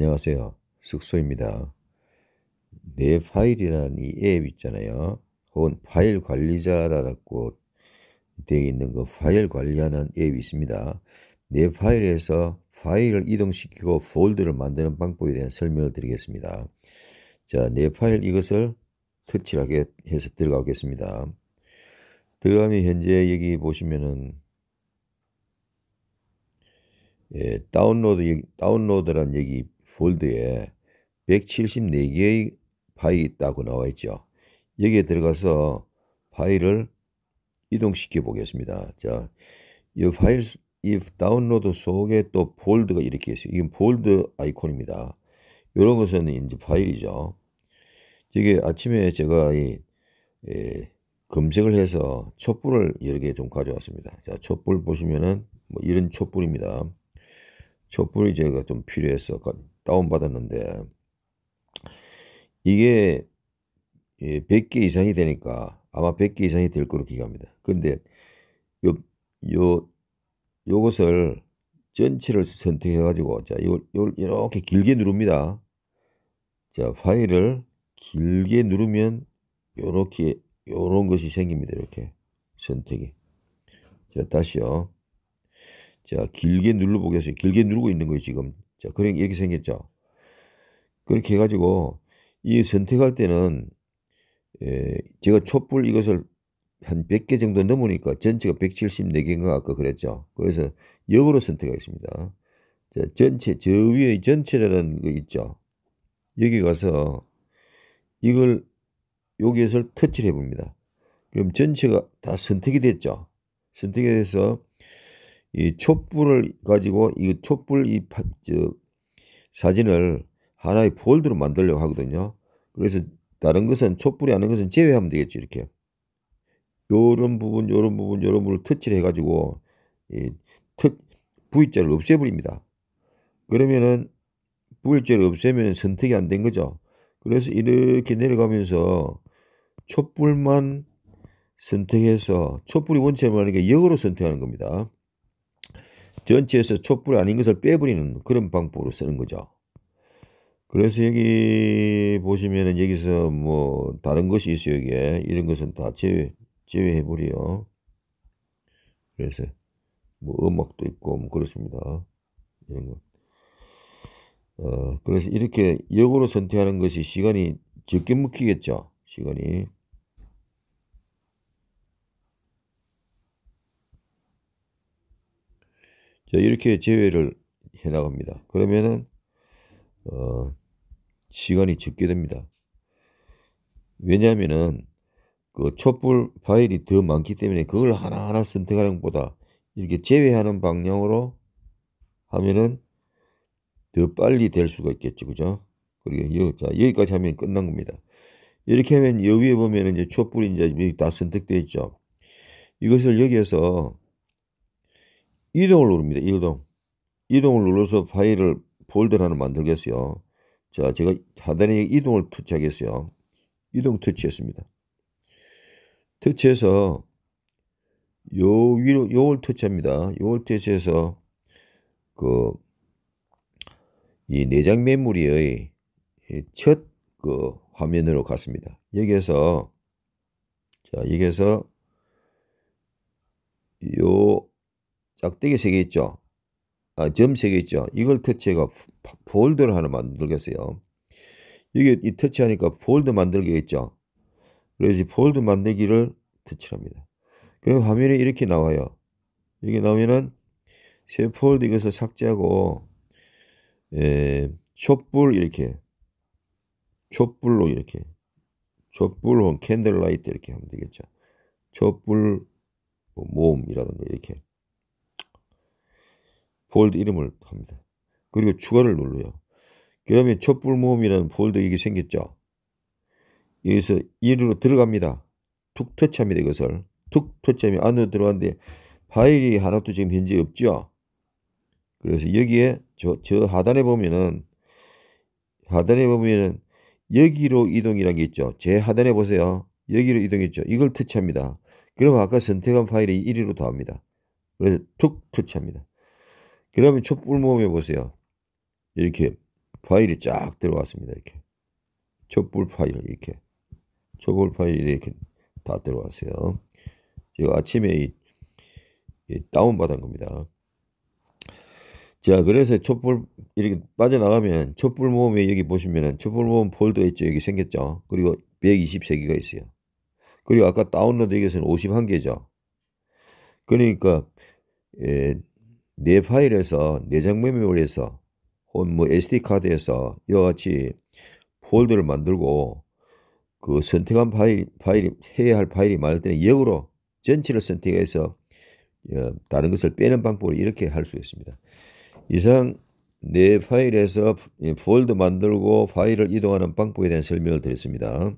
안녕하세요. 숙소입니다. 내 파일이라는 이앱 있잖아요. 혹은 파일 관리자라고 되어 있는 그 파일 관리하는 앱이 있습니다. 내 파일에서 파일을 이동시키고 폴드를 만드는 방법에 대한 설명을 드리겠습니다. 자, 내 파일 이것을 터치하게 해서 들어가겠습니다. 들어가면 현재 여기 보시면은 예, 다운로드 다운로드란 얘기 폴드에 174개의 파일이 있다고 나와 있죠. 여기에 들어가서 파일을 이동시켜 보겠습니다. 자, 이 파일, 이 다운로드 속에 또 폴드가 이렇게 있어요. 이건 폴드 아이콘입니다. 이런 것은 이제 파일이죠. 이게 아침에 제가 이, 예, 검색을 해서 촛불을 여러 개 좀 가져왔습니다. 자, 촛불 보시면은 뭐 이런 촛불입니다. 촛불이 제가 좀 필요해서 다운받았는데 이게 100개 예, 이상이 되니까 아마 100개 이상이 될 거로 기각합니다. 근데 요, 요, 요것을 전체를 선택해가지고 자, 요, 요, 이렇게 길게 누릅니다. 자, 파일을 길게 누르면 요렇게 요런 것이 생깁니다. 이렇게 선택이. 자, 다시요. 자, 길게 눌러보겠습니다. 길게 누르고 있는 거예요, 지금. 자, 그래 이렇게 생겼죠. 그렇게 해가지고 이 선택할 때는 에, 예, 제가 촛불 이것을 한 100개 정도 넘으니까 전체가 174개인가 아까 그랬죠. 그래서 역으로 선택하겠습니다. 자, 전체, 저 위에 전체라는 거 있죠. 여기 가서 이걸 여기에서 터치를 해봅니다. 그럼 전체가 다 선택이 됐죠. 선택이 돼서 이 촛불을 가지고 이 촛불 이 파, 저, 사진을 하나의 폴드로 만들려고 하거든요. 그래서 다른 것은 촛불이 아닌 것은 제외하면 되겠죠 이렇게 요런 부분 요런 부분 요런 부분을 터치를 해가지고 이 터, V자를 없애버립니다. 그러면은 V자를 없애면 선택이 안 된 거죠. 그래서 이렇게 내려가면서 촛불만 선택해서 촛불이 원체 말하니까 역으로 선택하는 겁니다. 전체에서 촛불 아닌 것을 빼버리는 그런 방법으로 쓰는 거죠. 그래서 여기 보시면은 여기서 뭐 다른 것이 있어요. 이게 이런 것은 다 제외 제외해 버려. 그래서 뭐 음악도 있고 뭐 그렇습니다. 이런 것. 어 그래서 이렇게 역으로 선택하는 것이 시간이 적게 묵히겠죠. 시간이 자, 이렇게 제외를 해 나갑니다. 그러면은, 어, 시간이 적게 됩니다. 왜냐하면은, 그 촛불 파일이 더 많기 때문에 그걸 하나하나 선택하는 것보다 이렇게 제외하는 방향으로 하면은 더 빨리 될 수가 있겠죠. 그죠? 그리고 그러니까 여, 자, 여기까지 하면 끝난 겁니다. 이렇게 하면 여기에 보면 이제 촛불이 이제 다 선택되어 있죠. 이것을 여기에서 이동을 누릅니다. 이동. 이동을 눌러서 파일을 폴더를 하 만들겠어요. 자, 제가 하단에 이동을 터치하겠어요. 이동 터치했습니다. 터치해서 요 위로 요걸 터치합니다. 요걸 터치해서 그 이 내장 메모리의 첫 그 화면으로 갔습니다. 여기에서 자, 여기에서 요 짝대기 세개 있죠. 아, 점 세 개 있죠. 이걸 터치해가 폴더를 하나 만들겠어요. 이게 이 터치하니까 폴더 만들기겠죠. 그래서 폴더 만들기를 터치합니다. 그럼 화면이 이렇게 나와요. 이게 나오면은 새 폴드 이것을 삭제하고 에, 촛불 이렇게 촛불로 이렇게 촛불 혹은 캔들라이트 이렇게 하면 되겠죠. 촛불 뭐 모음이라든가 이렇게 폴드 이름을 합니다. 그리고 추가를 눌러요. 그러면 촛불 모음이라는 폴드 이게 생겼죠. 여기서 1으로 들어갑니다. 툭 터치합니다. 이것을. 툭 터치하면 안으로 들어갔는데 파일이 하나도 지금 현재 없죠. 그래서 여기에 저, 저 하단에 보면은 하단에 보면은 여기로 이동이라는 게 있죠. 제 하단에 보세요. 여기로 이동했죠. 이걸 터치합니다. 그럼 아까 선택한 파일이 1위로 더합니다. 그래서 툭 터치합니다. 그러면 촛불 모음해 보세요. 이렇게 파일이 쫙 들어왔습니다. 이렇게 촛불 파일 이렇게 촛불 파일이 이렇게 다 들어왔어요. 제가 아침에 이, 이 다운받은 겁니다. 자, 그래서 촛불 이렇게 빠져나가면 촛불 모음에 여기 보시면은 촛불 모음 폴더 있죠. 여기 생겼죠. 그리고 123개가 있어요. 그리고 아까 다운로드 얘기해서는 51개죠. 그러니까 예, 내 파일에서 내장 메모리에서 혹무 SD 뭐 카드에서 이와 같이 폴더를 만들고 그 선택한 파일, 파일이 해야 할 파일이 많을 때는 역으로 전체를 선택해서 어, 다른 것을 빼는 방법으로 이렇게 할 수 있습니다. 이상 내 파일에서 예, 폴더 만들고 파일을 이동하는 방법에 대한 설명을 드렸습니다.